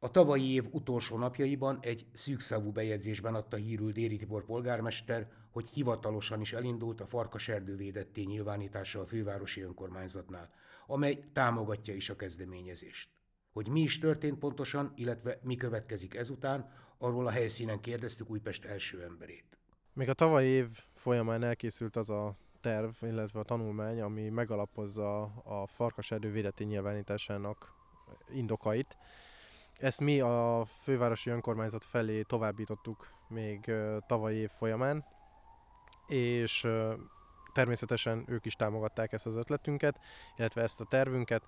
A tavalyi év utolsó napjaiban egy szűkszavú bejegyzésben adta hírül Déri Tibor polgármester, hogy hivatalosan is elindult a Farkas védetté nyilvánítása a fővárosi önkormányzatnál, amely támogatja is a kezdeményezést. Hogy mi is történt pontosan, illetve mi következik ezután, arról a helyszínen kérdeztük Újpest első emberét. Még a tavalyi év folyamán elkészült az a terv, illetve a tanulmány, ami megalapozza a farkas védeti nyilvánításának indokait, ezt mi a fővárosi önkormányzat felé továbbítottuk még tavaly év folyamán, és természetesen ők is támogatták ezt az ötletünket, illetve ezt a tervünket.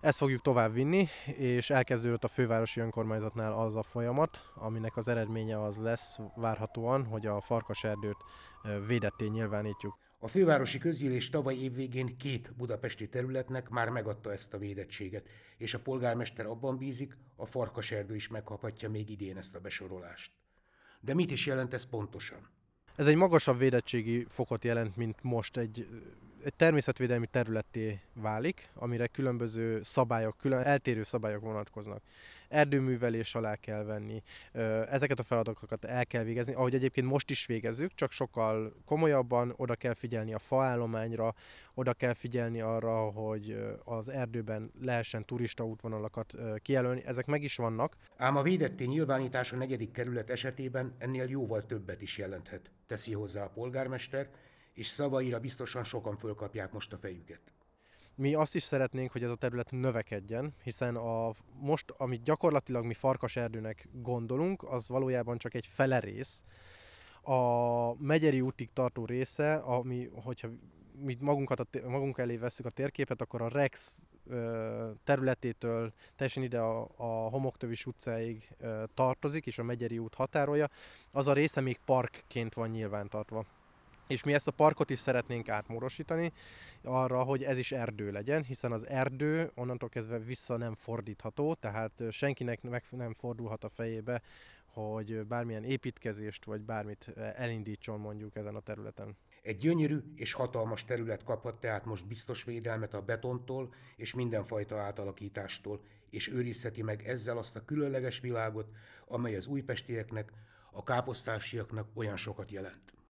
Ezt fogjuk tovább vinni, és elkezdődött a fővárosi önkormányzatnál az a folyamat, aminek az eredménye az lesz várhatóan, hogy a farkaserdőt védetté nyilvánítjuk. A fővárosi közgyűlés tavaly évvégén két budapesti területnek már megadta ezt a védettséget, és a polgármester abban bízik, a Farkaserdő is megkaphatja még idén ezt a besorolást. De mit is jelent ez pontosan? Ez egy magasabb védettségi fokot jelent, mint most egy egy természetvédelmi területté válik, amire különböző szabályok, külön eltérő szabályok vonatkoznak. Erdőművelés alá kell venni, ezeket a feladatokat el kell végezni, ahogy egyébként most is végezzük, csak sokkal komolyabban oda kell figyelni a faállományra, oda kell figyelni arra, hogy az erdőben lehessen turista útvonalakat kijelölni, ezek meg is vannak. Ám a védetté nyilvánítás a negyedik kerület esetében ennél jóval többet is jelenthet, teszi hozzá a polgármester, és szavaira biztosan sokan fölkapják most a fejüket. Mi azt is szeretnénk, hogy ez a terület növekedjen, hiszen a most, amit gyakorlatilag mi farkaserdőnek gondolunk, az valójában csak egy fele rész. A megyeri útig tartó része, ami, hogyha mi magunkat a, magunk elé veszük a térképet, akkor a Rex területétől teljesen ide a, a Homoktövis utcáig tartozik, és a Megyeri út határolja. Az a része még parkként van nyilvántartva és mi ezt a parkot is szeretnénk átmorosítani arra, hogy ez is erdő legyen, hiszen az erdő onnantól kezdve vissza nem fordítható, tehát senkinek meg nem fordulhat a fejébe, hogy bármilyen építkezést vagy bármit elindítson mondjuk ezen a területen. Egy gyönyörű és hatalmas terület kaphat tehát most biztos védelmet a betontól és mindenfajta átalakítástól, és őrizheti meg ezzel azt a különleges világot, amely az újpestieknek, a káposztásiaknak olyan sokat jelent.